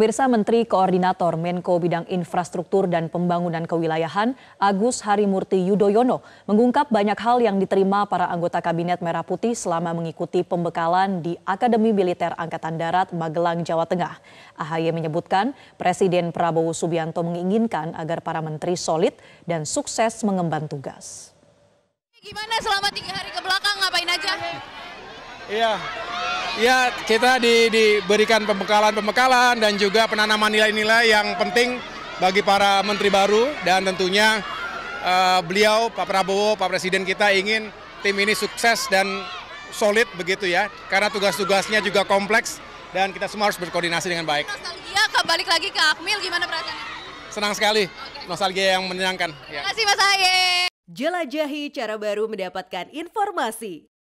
Pemirsa Menteri Koordinator Menko Bidang Infrastruktur dan Pembangunan Kewilayahan Agus Harimurti Yudhoyono mengungkap banyak hal yang diterima para anggota Kabinet Merah Putih selama mengikuti pembekalan di Akademi Militer Angkatan Darat Magelang, Jawa Tengah. AHY menyebutkan Presiden Prabowo Subianto menginginkan agar para menteri solid dan sukses mengemban tugas. Gimana selama tiga hari ke belakang ngapain aja? Iya, ya kita di, diberikan pembekalan-pembekalan dan juga penanaman nilai-nilai yang penting bagi para menteri baru dan tentunya uh, beliau Pak Prabowo Pak Presiden kita ingin tim ini sukses dan solid begitu ya karena tugas-tugasnya juga kompleks dan kita semua harus berkoordinasi dengan baik. Nostalgia kembali lagi ke Akmil gimana perasaannya? Senang sekali. Okay. Nostalgia yang menyenangkan. Ya. Terima kasih Mas Aye. Jelajahi cara baru mendapatkan informasi.